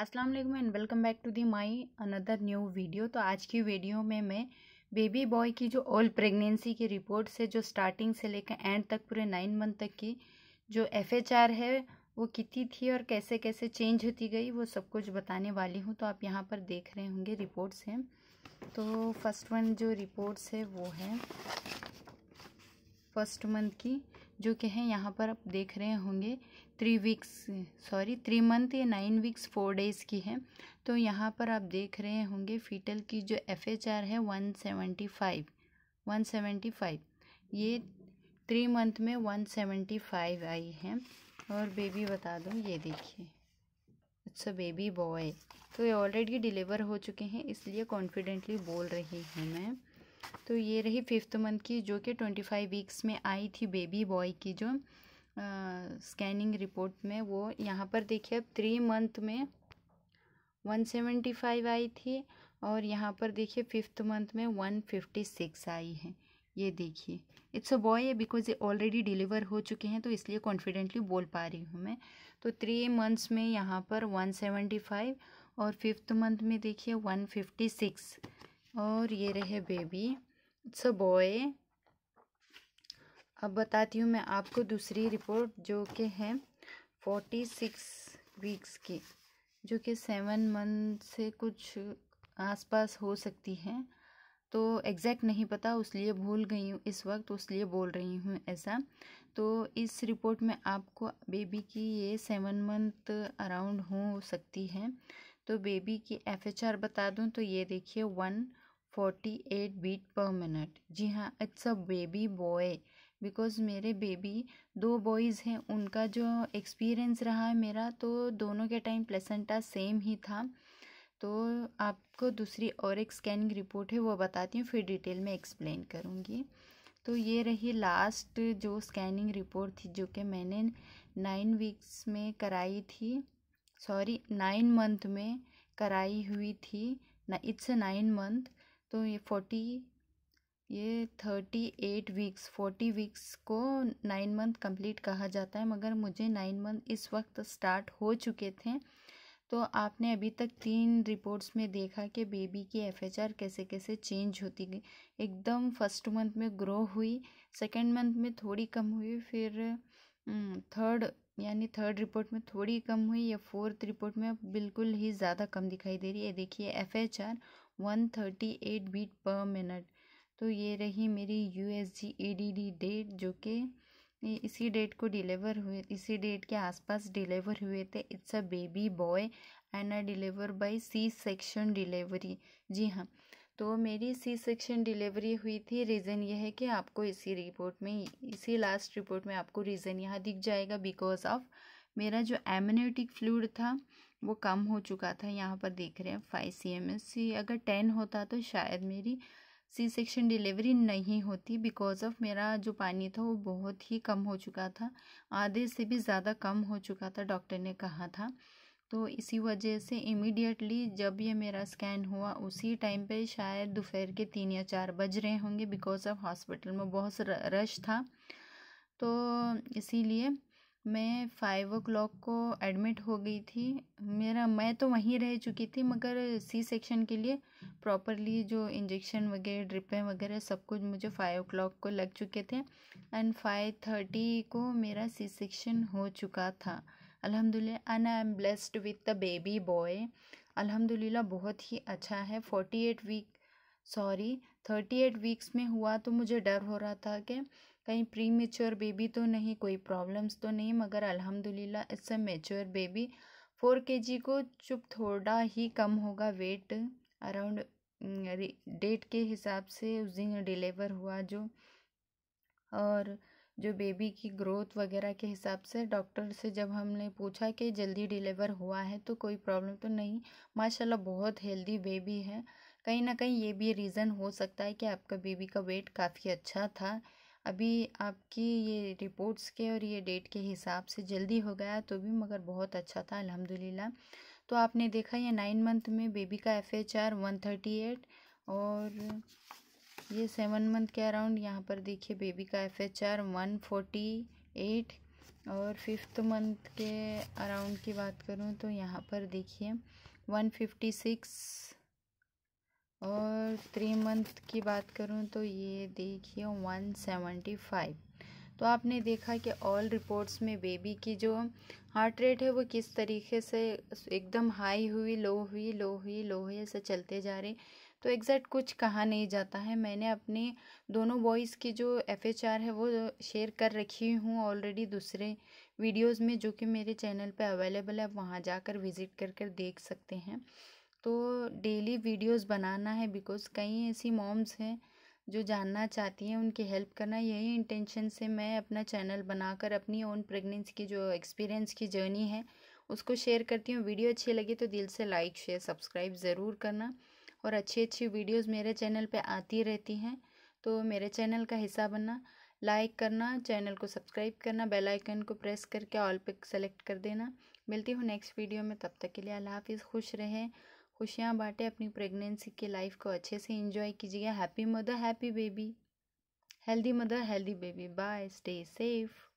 अस्सलाम वालेकुम and welcome back to the my another new video तो आज की वीडियो में मैं बेबी बॉय की जो ओल्ड प्रेगनेंसी की रिपोर्ट से जो स्टार्टिंग से लेकर एंड तक पूरे नाइन मंथ तक की जो एफ है वो कितनी थी और कैसे कैसे चेंज होती गई वो सब कुछ बताने वाली हूँ तो आप यहाँ पर देख रहे होंगे रिपोर्ट्स हैं तो फर्स्ट वन जो रिपोर्ट्स है वो है फर्स्ट मंथ की जो कि है यहाँ पर आप देख रहे होंगे three weeks sorry three month या नाइन वीक्स फोर डेज़ की है तो यहाँ पर आप देख रहे होंगे फीटल की जो एफ एच आर है one seventy five one seventy five ये थ्री मंथ में वन सेवेंटी फाइव आई है और बेबी बता दूँ ये देखिए इट्स अ बेबी बॉय तो ये ऑलरेडी डिलीवर हो चुके हैं इसलिए कॉन्फिडेंटली बोल रही हूँ मैं तो ये रही फिफ्थ मंथ की जो कि ट्वेंटी फाइव वीक्स में आई थी बेबी बॉय की जो स्कैनिंग रिपोर्ट में वो यहाँ पर देखिए अब थ्री मंथ में वन सेवेंटी फाइव आई थी और यहाँ पर देखिए फिफ्थ मंथ में वन फिफ्टी सिक्स आई है ये देखिए इट्स अ बॉय है बिकॉज ये ऑलरेडी डिलीवर हो चुके हैं तो इसलिए कॉन्फिडेंटली बोल पा रही हूँ मैं तो थ्री मंथ्स में यहाँ पर वन सेवेंटी फाइव और फिफ्थ मंथ में देखिए वन फिफ्टी सिक्स और ये रहे बेबी इट्स अ बॉय अब बताती हूँ मैं आपको दूसरी रिपोर्ट जो कि है फोर्टी सिक्स वीक्स की जो कि सेवन मंथ से कुछ आसपास हो सकती है तो एग्जैक्ट नहीं पता लिए भूल गई हूँ इस वक्त लिए बोल रही हूँ ऐसा तो इस रिपोर्ट में आपको बेबी की ये सेवन मंथ अराउंड हो सकती है तो बेबी की एफ एच आर बता दूं तो ये देखिए one forty eight beat per minute जी हाँ it's a baby boy because मेरे बेबी दो बॉयज़ हैं उनका जो एक्सपीरियंस रहा है मेरा तो दोनों के टाइम प्लेसेंटा सेम ही था तो आपको दूसरी और एक स्कैनिंग रिपोर्ट है वो बताती हूँ फिर डिटेल में एक्सप्लेन करूँगी तो ये रही लास्ट जो स्कैनिंग रिपोर्ट थी जो कि मैंने नाइन वीक्स में कराई थी सॉरी नाइन मंथ में कराई हुई थी ना इट्स नाइन मंथ तो ये फोर्टी ये thirty eight weeks forty weeks को नाइन मंथ कंप्लीट कहा जाता है मगर मुझे नाइन मंथ इस वक्त स्टार्ट हो चुके थे तो आपने अभी तक तीन रिपोर्ट्स में देखा कि बेबी की एफएचआर कैसे कैसे चेंज होती गई एकदम फर्स्ट मंथ में ग्रो हुई सेकेंड मंथ में थोड़ी कम हुई फिर हम्म, थर्ड यानी थर्ड रिपोर्ट में थोड़ी कम हुई या फोर्थ रिपोर्ट में बिल्कुल ही ज़्यादा कम दिखाई दे रही है देखिए F H R one thirty eight beat per minute तो ये रही मेरी U S G A D D date जो कि इसी डेट को डिलीवर हुए इसी डेट के आसपास डिलीवर हुए थे it's a baby boy and I deliver by C section delivery जी हाँ तो मेरी सी सेक्शन डिलीवरी हुई थी रीज़न यह है कि आपको इसी रिपोर्ट में इसी लास्ट रिपोर्ट में आपको रीज़न यहाँ दिख जाएगा बिकॉज ऑफ मेरा जो एमनियोटिक फ्लूड था वो कम हो चुका था यहाँ पर देख रहे हैं five C M S C अगर टेन होता तो शायद मेरी सी सेक्शन डिलीवरी नहीं होती बिकॉज ऑफ मेरा जो पानी था वो बहुत ही कम हो चुका था आधे से भी ज़्यादा कम हो चुका था डॉक्टर ने कहा था तो इसी वजह से इमीडिएटली जब ये मेरा स्कैन हुआ उसी टाइम पे शायद दोपहर के तीन या चार बज रहे होंगे बिकॉज ऑफ हॉस्पिटल में बहुत रश था तो इसीलिए मैं फाइव ओ क्लॉक को एडमिट हो गई थी मेरा मैं तो वहीं रह चुकी थी मगर सी सेक्शन के लिए प्रॉपरली जो इंजेक्शन वगैरह ड्रिपें वगैरह सब कुछ मुझे फाइव ओ को लग चुके थे एंड फाइव थर्टी को मेरा सी सेक्शन हो चुका था अल्हम्दुलिल्लाह I am blessed with the baby boy अल्हम्दुलिल्लाह बहुत ही अच्छा है forty eight week sorry thirty eight weeks में हुआ तो मुझे डर हो रहा था कि कहीं प्री मेच्योर बेबी तो नहीं कोई प्रॉब्लम्स तो नहीं मगर अल्हम्दुलिल्लाह इससे मेच्योर बेबी फोर के जी को चुप थोड़ा ही कम होगा वेट अराउंड डेट के हिसाब से उस दिन डिलीवर हुआ जो और जो बेबी की ग्रोथ वगैरह के हिसाब से डॉक्टर से जब हमने पूछा कि जल्दी डिलीवर हुआ है तो कोई प्रॉब्लम तो नहीं माशाल्लाह बहुत हेल्दी बेबी है कहीं ना कहीं ये भी रीज़न हो सकता है कि आपका बेबी का वेट काफ़ी अच्छा था अभी आपकी ये रिपोर्ट्स के और ये डेट के हिसाब से जल्दी हो गया तो भी मगर बहुत अच्छा था अलहमदिल्ला तो आपने देखा ये नाइन मंथ में बेबी का F H R one thirty eight और ये सेवन मंथ के अराउंड यहाँ पर देखिए बेबी का F H R one forty eight और फिफ्थ मंथ के अराउंड की बात करूँ तो यहाँ पर देखिए वन फिफ्टी सिक्स और थ्री मंथ की बात करूँ तो ये देखिए वन सेवेंटी फाइव तो आपने देखा कि ऑल रिपोर्ट्स में बेबी की जो हार्ट रेट है वो किस तरीके से एकदम हाई हुई लो हुई लो हुई लो हुई ऐसे चलते जा रहे तो एग्जैक्ट कुछ कहा नहीं जाता है मैंने अपने दोनों बॉयज़ की जो एफ एच आर है वो शेयर कर रखी हूँ ऑलरेडी दूसरे वीडियोस में जो कि मेरे चैनल पे अवेलेबल है आप वहाँ जाकर विज़िट कर कर देख सकते हैं तो डेली वीडियोस बनाना है बिकॉज़ कई ऐसी मॉम्स हैं जो जानना चाहती हैं उनकी हेल्प करना यही इंटेंशन से मैं अपना चैनल बनाकर अपनी ओन प्रेगनेंसी की जो एक्सपीरियंस की जर्नी है उसको शेयर करती हूँ वीडियो अच्छी लगी तो दिल से लाइक शेयर सब्सक्राइब ज़रूर करना और अच्छी अच्छी वीडियोस मेरे चैनल पे आती रहती हैं तो मेरे चैनल का हिस्सा बनना लाइक करना चैनल को सब्सक्राइब करना बेल आइकन को प्रेस करके ऑल पे सेलेक्ट कर देना मिलती हूँ नेक्स्ट वीडियो में तब तक के लिए अल्लाह हाफिज़ खुश रहें खुशियाँ बाँटें अपनी प्रेगनेंसी की लाइफ को अच्छे से इंजॉय कीजिए happy mother happy baby healthy mother healthy baby bye stay safe